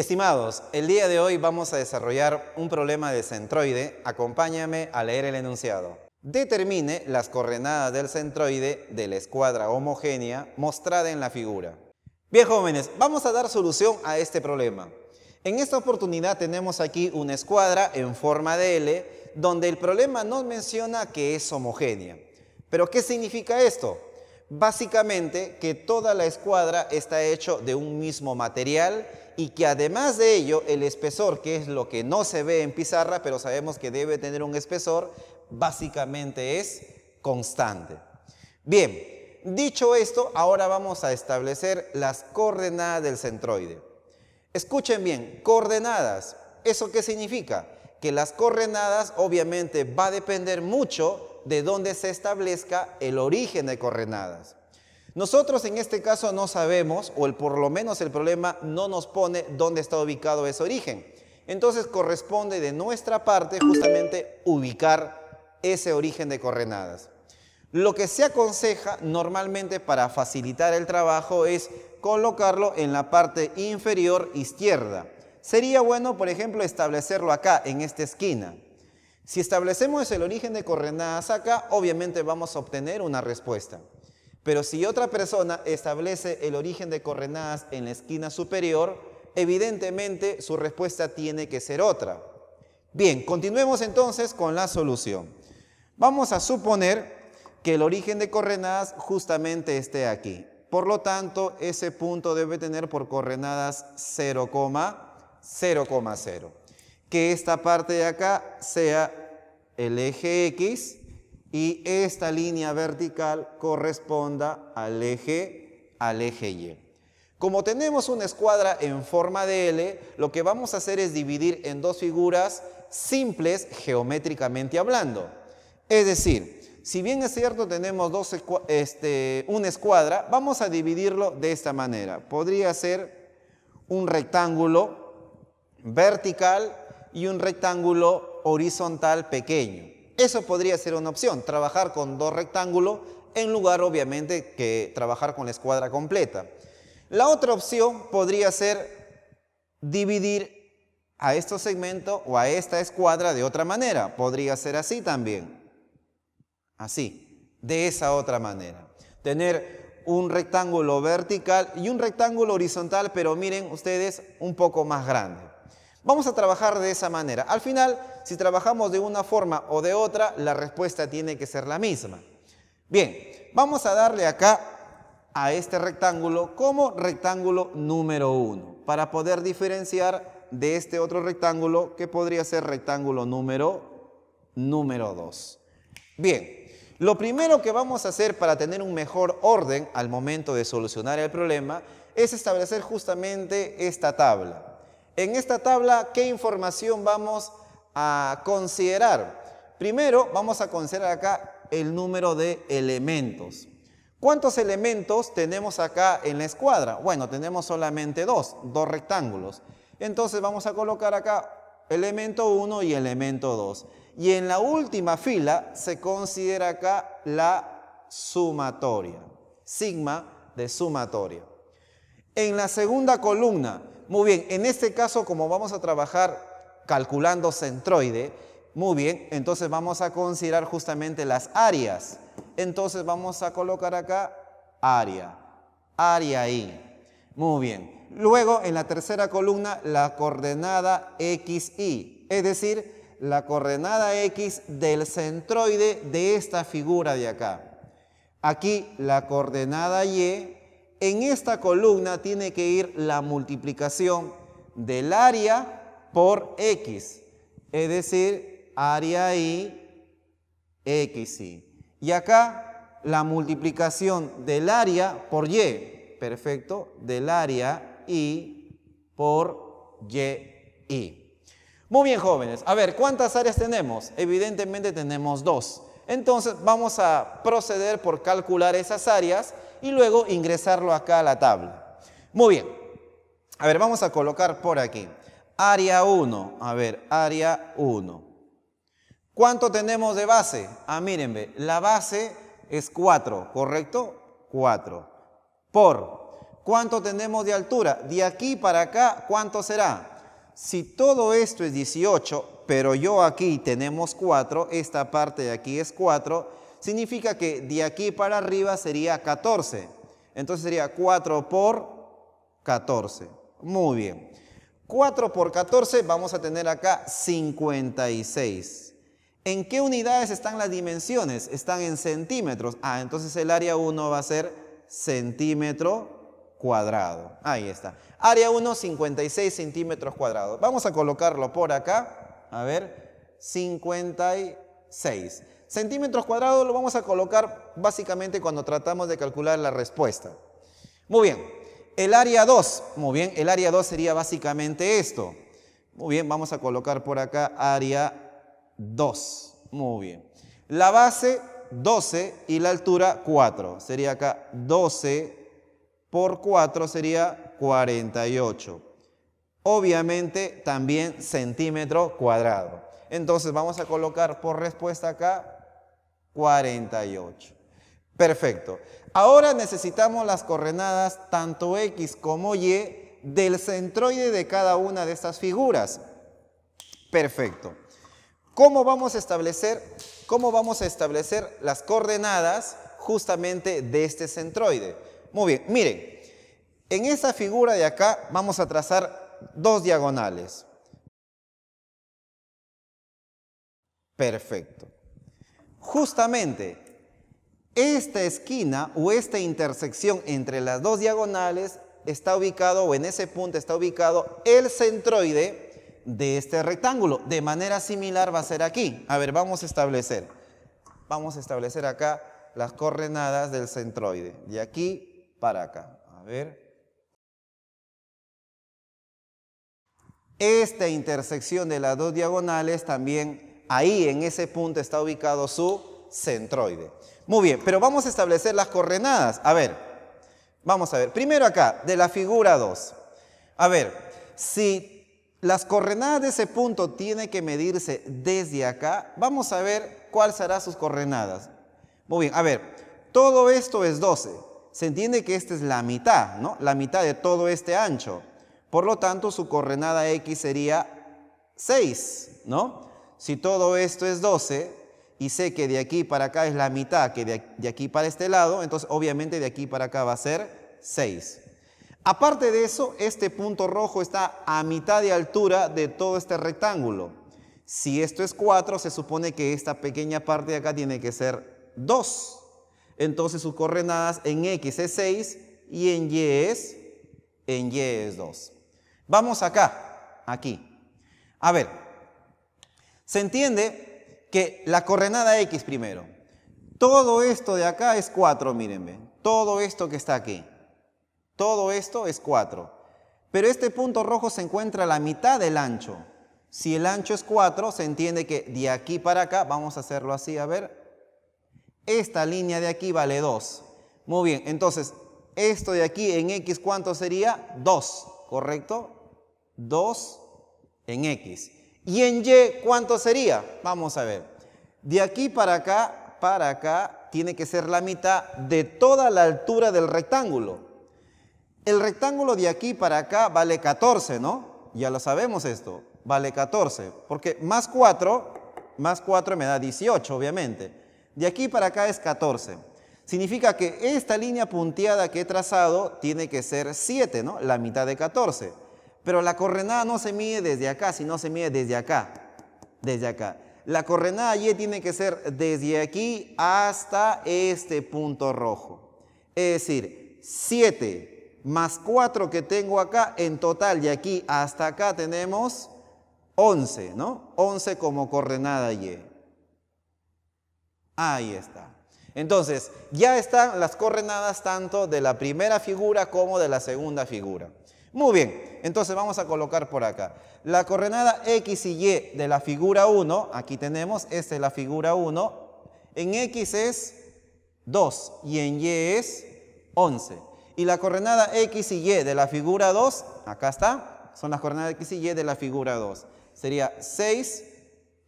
Estimados, el día de hoy vamos a desarrollar un problema de centroide. Acompáñame a leer el enunciado. Determine las coordenadas del centroide de la escuadra homogénea mostrada en la figura. Bien jóvenes, vamos a dar solución a este problema. En esta oportunidad tenemos aquí una escuadra en forma de L, donde el problema nos menciona que es homogénea. ¿Pero qué significa esto? Básicamente que toda la escuadra está hecho de un mismo material y que además de ello el espesor, que es lo que no se ve en pizarra, pero sabemos que debe tener un espesor, básicamente es constante. Bien, dicho esto, ahora vamos a establecer las coordenadas del centroide. Escuchen bien, coordenadas, ¿eso qué significa? Que las coordenadas obviamente va a depender mucho de dónde se establezca el origen de coordenadas. Nosotros en este caso no sabemos, o el, por lo menos el problema no nos pone dónde está ubicado ese origen. Entonces corresponde de nuestra parte justamente ubicar ese origen de coordenadas. Lo que se aconseja normalmente para facilitar el trabajo es colocarlo en la parte inferior izquierda. Sería bueno, por ejemplo, establecerlo acá, en esta esquina. Si establecemos el origen de coordenadas acá, obviamente vamos a obtener una respuesta. Pero si otra persona establece el origen de coordenadas en la esquina superior, evidentemente su respuesta tiene que ser otra. Bien, continuemos entonces con la solución. Vamos a suponer que el origen de coordenadas justamente esté aquí. Por lo tanto, ese punto debe tener por coordenadas 0,0,0. Que esta parte de acá sea el eje X y esta línea vertical corresponda al eje, al eje Y. Como tenemos una escuadra en forma de L, lo que vamos a hacer es dividir en dos figuras simples geométricamente hablando. Es decir, si bien es cierto tenemos este, una escuadra, vamos a dividirlo de esta manera. Podría ser un rectángulo vertical y un rectángulo horizontal pequeño. Eso podría ser una opción, trabajar con dos rectángulos en lugar obviamente que trabajar con la escuadra completa. La otra opción podría ser dividir a este segmento o a esta escuadra de otra manera. Podría ser así también. Así, de esa otra manera. Tener un rectángulo vertical y un rectángulo horizontal, pero miren ustedes, un poco más grande. Vamos a trabajar de esa manera. Al final, si trabajamos de una forma o de otra, la respuesta tiene que ser la misma. Bien, vamos a darle acá a este rectángulo como rectángulo número 1 para poder diferenciar de este otro rectángulo que podría ser rectángulo número número 2. Bien, lo primero que vamos a hacer para tener un mejor orden al momento de solucionar el problema es establecer justamente esta tabla. En esta tabla, ¿qué información vamos a considerar? Primero, vamos a considerar acá el número de elementos. ¿Cuántos elementos tenemos acá en la escuadra? Bueno, tenemos solamente dos, dos rectángulos. Entonces vamos a colocar acá elemento 1 y elemento 2. Y en la última fila se considera acá la sumatoria, sigma de sumatoria. En la segunda columna muy bien, en este caso, como vamos a trabajar calculando centroide, muy bien, entonces vamos a considerar justamente las áreas. Entonces vamos a colocar acá área, área Y. Muy bien. Luego, en la tercera columna, la coordenada XY, es decir, la coordenada X del centroide de esta figura de acá. Aquí la coordenada Y en esta columna tiene que ir la multiplicación del área por X, es decir, área Y, X, Y acá la multiplicación del área por Y, perfecto, del área Y por Y. Muy bien, jóvenes. A ver, ¿cuántas áreas tenemos? Evidentemente tenemos dos. Entonces vamos a proceder por calcular esas áreas y luego ingresarlo acá a la tabla. Muy bien. A ver, vamos a colocar por aquí. Área 1. A ver, área 1. ¿Cuánto tenemos de base? Ah, mírenme, la base es 4, ¿correcto? 4. Por. ¿Cuánto tenemos de altura? De aquí para acá, ¿cuánto será? Si todo esto es 18, pero yo aquí tenemos 4, esta parte de aquí es 4, significa que de aquí para arriba sería 14. Entonces sería 4 por 14. Muy bien. 4 por 14 vamos a tener acá 56. ¿En qué unidades están las dimensiones? Están en centímetros. Ah, entonces el área 1 va a ser centímetro cuadrado. Ahí está. Área 1, 56 centímetros cuadrados. Vamos a colocarlo por acá. A ver, 56. Centímetros cuadrados lo vamos a colocar básicamente cuando tratamos de calcular la respuesta. Muy bien, el área 2, muy bien, el área 2 sería básicamente esto. Muy bien, vamos a colocar por acá área 2, muy bien. La base 12 y la altura 4, sería acá 12 por 4 sería 48. Obviamente también centímetro cuadrado. Entonces vamos a colocar por respuesta acá 48. Perfecto. Ahora necesitamos las coordenadas tanto X como Y del centroide de cada una de estas figuras. Perfecto. ¿Cómo vamos a establecer, cómo vamos a establecer las coordenadas justamente de este centroide? Muy bien, miren, en esta figura de acá vamos a trazar dos diagonales. Perfecto justamente esta esquina o esta intersección entre las dos diagonales está ubicado o en ese punto está ubicado el centroide de este rectángulo. De manera similar va a ser aquí. A ver, vamos a establecer. Vamos a establecer acá las coordenadas del centroide. De aquí para acá. A ver. Esta intersección de las dos diagonales también Ahí en ese punto está ubicado su centroide. Muy bien, pero vamos a establecer las coordenadas. A ver, vamos a ver. Primero acá, de la figura 2. A ver, si las coordenadas de ese punto tienen que medirse desde acá, vamos a ver cuáles serán sus coordenadas. Muy bien, a ver, todo esto es 12. Se entiende que esta es la mitad, ¿no? La mitad de todo este ancho. Por lo tanto, su coordenada X sería 6, ¿no? si todo esto es 12 y sé que de aquí para acá es la mitad que de, aquí para este lado, entonces obviamente de aquí para acá va a ser 6. Aparte de eso, este punto rojo está a mitad de altura de todo este rectángulo. Si esto es 4, se supone que esta pequeña parte de acá tiene que ser 2. Entonces sus coordenadas en X es 6 y en Y es, en y es 2. Vamos acá, aquí. A ver, se entiende que la coordenada X primero. Todo esto de acá es 4, mírenme. Todo esto que está aquí. Todo esto es 4. Pero este punto rojo se encuentra a la mitad del ancho. Si el ancho es 4, se entiende que de aquí para acá, vamos a hacerlo así, a ver. Esta línea de aquí vale 2. Muy bien, entonces, esto de aquí en X, ¿cuánto sería? 2, ¿correcto? 2 en X. Y en Y, ¿cuánto sería? Vamos a ver. De aquí para acá, para acá, tiene que ser la mitad de toda la altura del rectángulo. El rectángulo de aquí para acá vale 14, ¿no? Ya lo sabemos esto, vale 14. Porque más 4, más 4 me da 18, obviamente. De aquí para acá es 14. Significa que esta línea punteada que he trazado tiene que ser 7, ¿no? La mitad de 14. Pero la coordenada no se mide desde acá, sino se mide desde acá, desde acá. La coordenada Y tiene que ser desde aquí hasta este punto rojo. Es decir, 7 más 4 que tengo acá, en total de aquí hasta acá tenemos 11, ¿no? 11 como coordenada Y. Ahí está. Entonces, ya están las coordenadas tanto de la primera figura como de la segunda figura. Muy bien, entonces vamos a colocar por acá. La coordenada X y Y de la figura 1, aquí tenemos, esta es la figura 1, en X es 2 y en Y es 11. Y la coordenada X y Y de la figura 2, acá está, son las coordenadas X y Y de la figura 2. Sería 6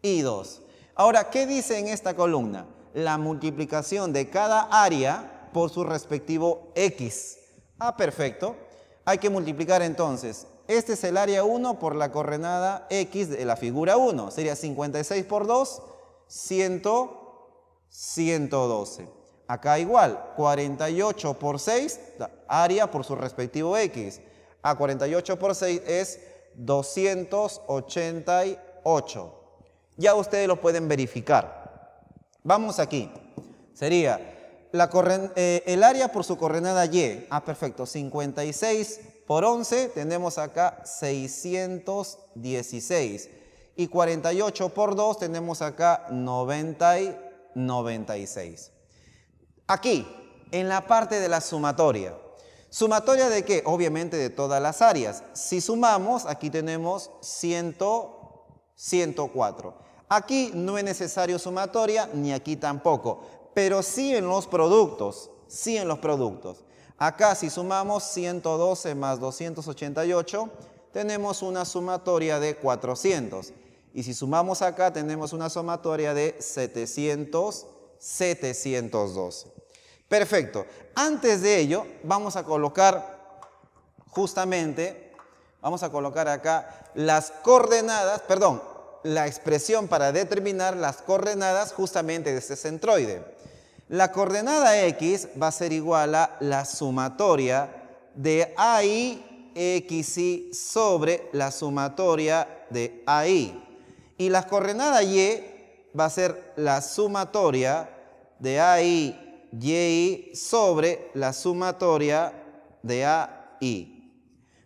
y 2. Ahora, ¿qué dice en esta columna? La multiplicación de cada área por su respectivo X. Ah, perfecto. Hay que multiplicar entonces, este es el área 1 por la coordenada X de la figura 1. Sería 56 por 2, 112. Acá igual, 48 por 6, área por su respectivo X. A 48 por 6 es 288. Ya ustedes lo pueden verificar. Vamos aquí. Sería eh, el área por su coordenada Y. Ah, perfecto. 56 por 11 tenemos acá 616. Y 48 por 2 tenemos acá 90 y 96. Aquí, en la parte de la sumatoria. ¿Sumatoria de qué? Obviamente de todas las áreas. Si sumamos, aquí tenemos 104. Aquí no es necesario sumatoria, ni aquí tampoco pero sí en los productos, sí en los productos. Acá si sumamos 112 más 288, tenemos una sumatoria de 400. Y si sumamos acá, tenemos una sumatoria de 700, 712. Perfecto. Antes de ello, vamos a colocar justamente, vamos a colocar acá las coordenadas, perdón, la expresión para determinar las coordenadas justamente de este centroide. La coordenada X va a ser igual a la sumatoria de xy sobre la sumatoria de AI. Y la coordenada Y va a ser la sumatoria de AIYI sobre la sumatoria de AI.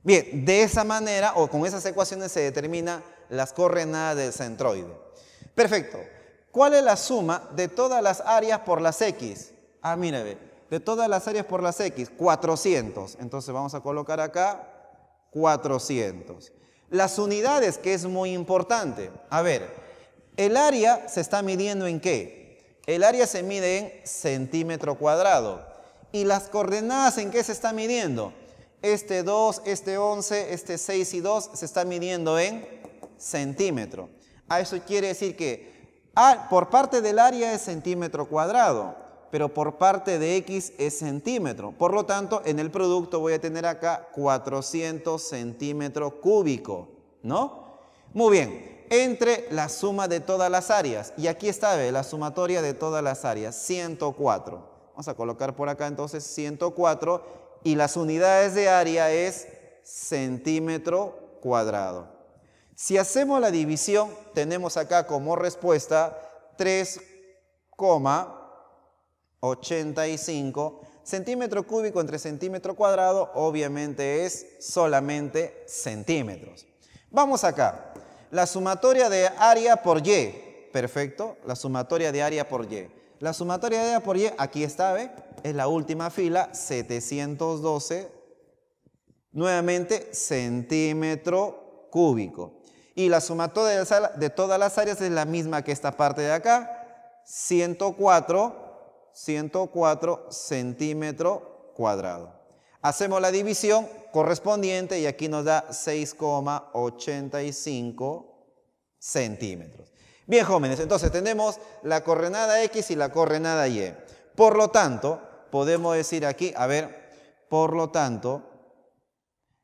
Bien, de esa manera o con esas ecuaciones se determina las coordenadas del centroide. Perfecto. ¿Cuál es la suma de todas las áreas por las X? Ah, mire, de todas las áreas por las X, 400. Entonces vamos a colocar acá 400. Las unidades, que es muy importante. A ver, el área se está midiendo en qué? El área se mide en centímetro cuadrado. ¿Y las coordenadas en qué se está midiendo? Este 2, este 11, este 6 y 2 se está midiendo en centímetro. A eso quiere decir que por parte del área es centímetro cuadrado, pero por parte de X es centímetro. Por lo tanto, en el producto voy a tener acá 400 centímetros cúbicos, ¿no? Muy bien, entre la suma de todas las áreas. Y aquí está la sumatoria de todas las áreas, 104. Vamos a colocar por acá entonces 104 y las unidades de área es centímetro cuadrado. Si hacemos la división, tenemos acá como respuesta 3,85 centímetro cúbico entre centímetro cuadrado, obviamente es solamente centímetros. Vamos acá. La sumatoria de área por Y. Perfecto. La sumatoria de área por Y. La sumatoria de área por Y, aquí está, ¿ve? Es la última fila, 712. Nuevamente, centímetro cúbico y la suma de todas las áreas es la misma que esta parte de acá, 104, 104 centímetro cuadrado. Hacemos la división correspondiente y aquí nos da 6,85 centímetros. Bien, jóvenes, entonces tenemos la coordenada X y la coordenada Y. Por lo tanto, podemos decir aquí, a ver, por lo tanto,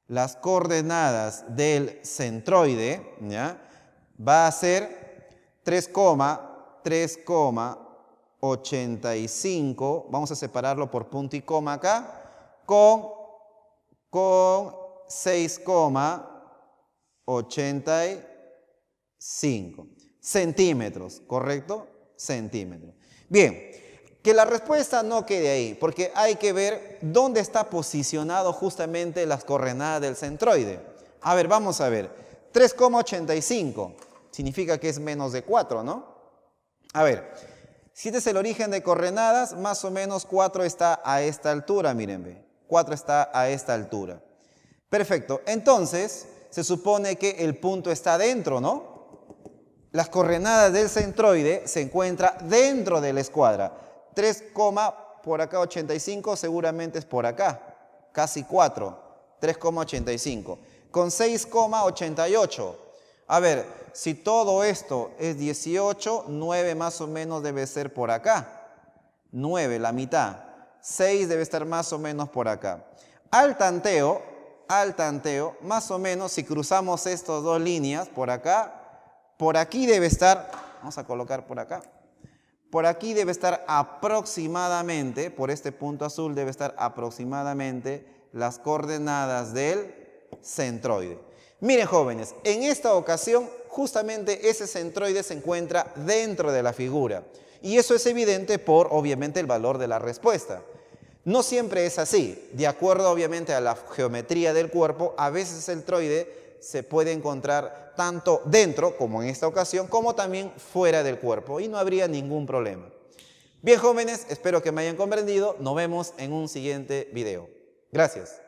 las coordenadas del centroide, ¿ya? va a ser 85. vamos a separarlo por punto y coma acá, con, con 6,85 centímetros, ¿correcto? Centímetros. Bien, que la respuesta no quede ahí, porque hay que ver dónde está posicionado justamente las coordenadas del centroide. A ver, vamos a ver. 3,85 significa que es menos de 4, ¿no? A ver, si este es el origen de coordenadas, más o menos 4 está a esta altura, miren, 4 está a esta altura. Perfecto, entonces se supone que el punto está dentro, ¿no? Las coordenadas del centroide se encuentran dentro de la escuadra. 3, por acá 85 seguramente es por acá, casi 4, 3,85. Con 6,88. A ver, si todo esto es 18, 9 más o menos debe ser por acá. 9, la mitad. 6 debe estar más o menos por acá. Al tanteo, al tanteo, más o menos si cruzamos estas dos líneas por acá, por aquí debe estar, vamos a colocar por acá, por aquí debe estar aproximadamente, por este punto azul debe estar aproximadamente las coordenadas del centroide. Miren jóvenes, en esta ocasión justamente ese centroide se encuentra dentro de la figura. Y eso es evidente por obviamente el valor de la respuesta. No siempre es así. De acuerdo obviamente a la geometría del cuerpo, a veces el centroide se puede encontrar tanto dentro, como en esta ocasión, como también fuera del cuerpo y no habría ningún problema. Bien jóvenes, espero que me hayan comprendido. Nos vemos en un siguiente video. Gracias.